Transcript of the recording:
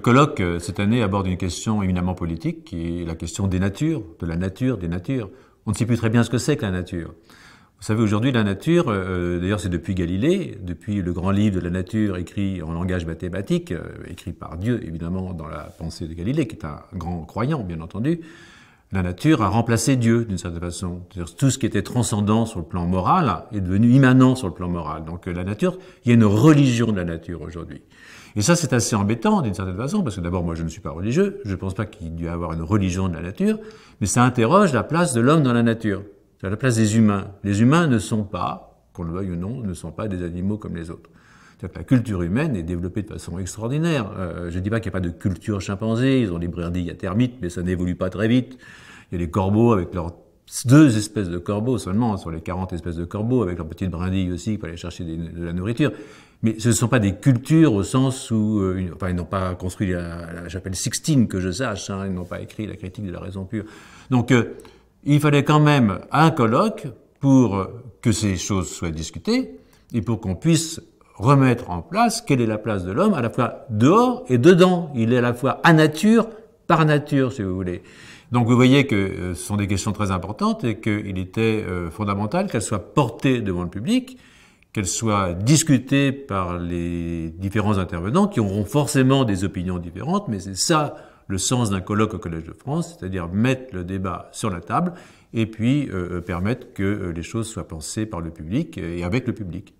colloque euh, cette année aborde une question éminemment politique, qui est la question des natures, de la nature, des natures. On ne sait plus très bien ce que c'est que la nature. Vous savez, aujourd'hui, la nature, euh, euh, d'ailleurs c'est depuis Galilée, depuis le grand livre de la nature écrit en langage mathématique, écrit par Dieu évidemment dans la pensée de Galilée, qui est un grand croyant bien entendu, la nature a remplacé Dieu d'une certaine façon. Tout ce qui était transcendant sur le plan moral est devenu immanent sur le plan moral. Donc euh, la nature, il y a une religion de la nature aujourd'hui. Et ça, c'est assez embêtant d'une certaine façon, parce que d'abord, moi, je ne suis pas religieux, je ne pense pas qu'il y ait avoir une religion de la nature, mais ça interroge la place de l'homme dans la nature, la place des humains. Les humains ne sont pas, qu'on le veuille ou non, ne sont pas des animaux comme les autres la culture humaine est développée de façon extraordinaire. Euh, je ne dis pas qu'il n'y a pas de culture chimpanzé, ils ont des brindilles à termites, mais ça n'évolue pas très vite. Il y a les corbeaux avec leurs deux espèces de corbeaux seulement, sur les 40 espèces de corbeaux, avec leurs petites brindilles aussi pour aller chercher de la nourriture. Mais ce ne sont pas des cultures au sens où, euh, enfin, ils n'ont pas construit la, la chapelle Sixtine que je sache, hein, ils n'ont pas écrit la critique de la raison pure. Donc, euh, il fallait quand même un colloque pour que ces choses soient discutées et pour qu'on puisse remettre en place quelle est la place de l'homme à la fois dehors et dedans. Il est à la fois à nature, par nature, si vous voulez. Donc vous voyez que euh, ce sont des questions très importantes et qu'il était euh, fondamental qu'elles soient portées devant le public, qu'elles soient discutées par les différents intervenants qui auront forcément des opinions différentes, mais c'est ça le sens d'un colloque au Collège de France, c'est-à-dire mettre le débat sur la table et puis euh, permettre que les choses soient pensées par le public et avec le public.